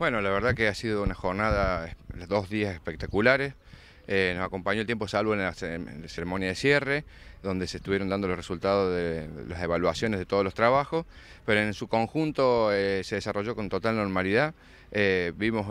Bueno, la verdad que ha sido una jornada, dos días espectaculares. Eh, nos acompañó el tiempo salvo en la, ceremonia de cierre, donde se estuvieron dando los resultados de las evaluaciones de todos los trabajos, pero en su conjunto eh, se desarrolló con total normalidad. Eh, vimos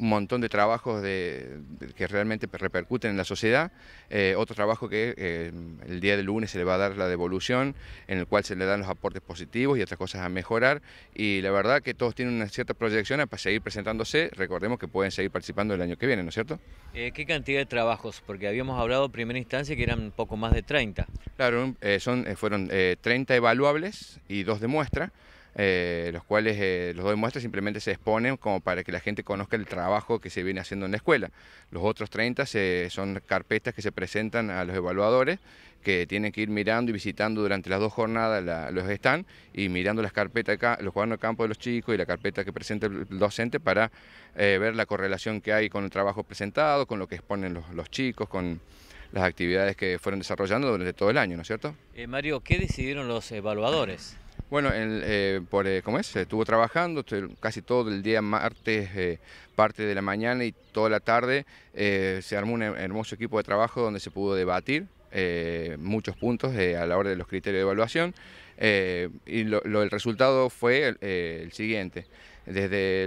un montón de trabajos que realmente repercuten en la sociedad. Eh, otro trabajo que eh, el día de lunes se le va a dar la devolución, en el cual se le dan los aportes positivos y otras cosas a mejorar. Y la verdad que todos tienen una cierta proyección para seguir presentándose. Recordemos que pueden seguir participando el año que viene, ¿no es cierto? Eh, ¿Qué cantidad de trabajos? Porque habíamos hablado en primera instancia que eran poco más de 30. Claro, son, fueron 30 evaluables y dos de muestra. Eh, los cuales eh, los dos muestras simplemente se exponen como para que la gente conozca el trabajo que se viene haciendo en la escuela. Los otros 30 eh, son carpetas que se presentan a los evaluadores que tienen que ir mirando y visitando durante las dos jornadas los están y mirando las carpetas, los cuadernos de campo de los chicos y la carpeta que presenta el docente para ver la correlación que hay con el trabajo presentado, con lo que exponen los chicos, con las actividades que fueron desarrollando durante todo el año, ¿no es cierto? Mario, ¿qué decidieron los evaluadores? Bueno, el, eh, por, eh, ¿cómo es? Estuvo trabajando casi todo el día martes, eh, parte de la mañana y toda la tarde. se armó un hermoso equipo de trabajo donde se pudo debatir muchos puntos a la hora de los criterios de evaluación. y lo, el resultado fue el, siguiente. Desde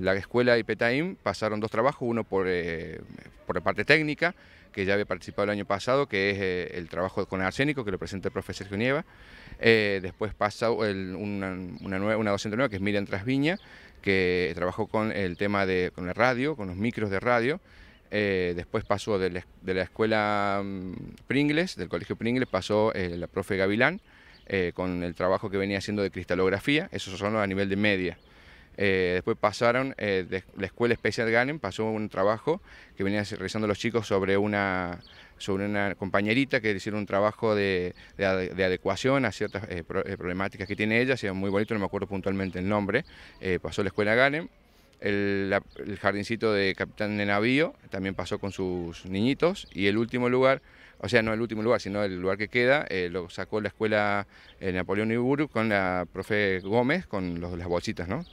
la escuela IPETAIM pasaron dos trabajos, uno por, por la parte técnica, que ya había participado el año pasado, que es eh, el trabajo con el arsénico, que lo presenta el profesor Sergio eh, después pasó una, una docente nueva, que es Miriam Trasviña, que trabajó con el tema de con la radio, con los micros de radio. Eh, después pasó de la, escuela mm, Pringles, del colegio Pringles, pasó la profe Gavilán, con el trabajo que venía haciendo de cristalografía, esos son los a nivel de media. Eh, después pasaron, eh, la escuela Especial Ganem pasó un trabajo que venían realizando los chicos sobre una, sobre una compañerita que hicieron un trabajo de, de, adecuación a ciertas eh, problemáticas que tiene ella, sea muy bonito, no me acuerdo puntualmente el nombre, pasó la escuela Ganem. El, jardincito de Capitán de Navío también pasó con sus niñitos y el último lugar, o sea, no el último lugar, sino el lugar que queda, lo sacó la escuela Napoleón Iburu con la profe Gómez, con las bolsitas, ¿no?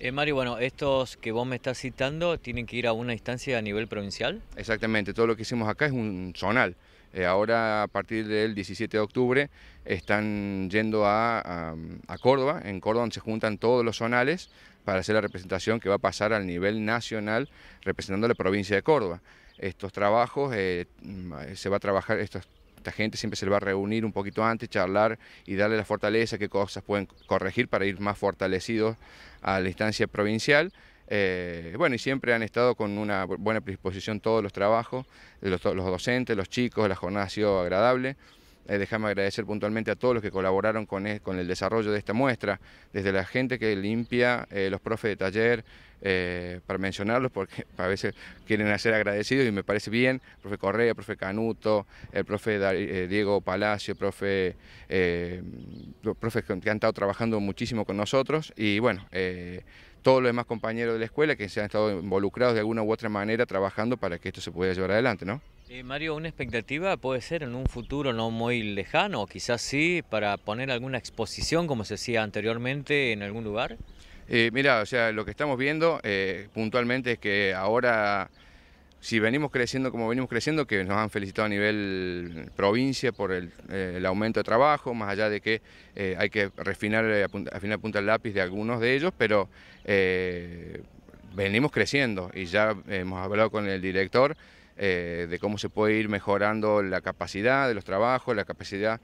Eh, Mario, bueno, estos que vos me estás citando tienen que ir a una instancia a nivel provincial. Exactamente, todo lo que hicimos acá es un zonal. Eh, ahora, a partir del 17 de octubre, están yendo a, Córdoba. En Córdoba donde se juntan todos los zonales para hacer la representación que va a pasar al nivel nacional representando a la provincia de Córdoba. Estos trabajos, eh, mm, se va a trabajar, estos esta gente siempre se va a reunir un poquito antes, charlar y darle la fortaleza, qué cosas pueden corregir para ir más fortalecidos a la instancia provincial. Eh, bueno, y siempre han estado con una buena predisposición todos los trabajos, los docentes, los chicos, la jornada ha sido agradable. Dejame eh, déjame agradecer puntualmente a todos los que colaboraron con el, con el, desarrollo de esta muestra, desde la gente que limpia, eh, los profes de taller, eh, para mencionarlos, porque a veces quieren hacer agradecidos y me parece bien, el profe Correa, el profe Canuto, el profe Diego Palacio, profe, los profes que han estado trabajando muchísimo con nosotros y bueno, todos los demás compañeros de la escuela que se han estado involucrados de alguna u otra manera trabajando para que esto se pueda llevar adelante, ¿no? Eh, Mario, una expectativa puede ser en un futuro no muy lejano, quizás sí, para poner alguna exposición, como se decía anteriormente, en algún lugar. Eh, mira, o sea, lo que estamos viendo eh, puntualmente es que ahora, si venimos creciendo como venimos creciendo, que nos han felicitado a nivel provincia por el, aumento de trabajo, más allá de que hay que refinar, afinar punta el lápiz de algunos de ellos, pero venimos creciendo y ya hemos hablado con el director eh, de cómo se puede ir mejorando la capacidad de los trabajos, la capacidad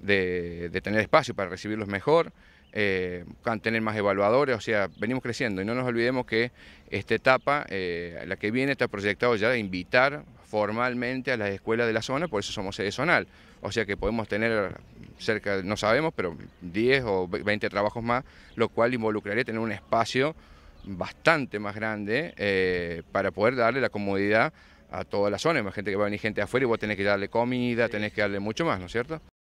de, tener espacio para recibirlos mejor, eh, tener más evaluadores, o sea, venimos creciendo y no nos olvidemos que esta etapa, eh, la que viene, está proyectado ya de invitar formalmente a las escuelas de la zona, por eso somos sede zonal, o sea que podemos tener cerca, no sabemos, pero 10 o 20 trabajos más, lo cual involucraría tener un espacio bastante más grande eh, para poder darle la comodidad a toda la zona. Hay gente que va a venir gente afuera y vos tenés que darle comida, tenés que darle mucho más, ¿no es cierto?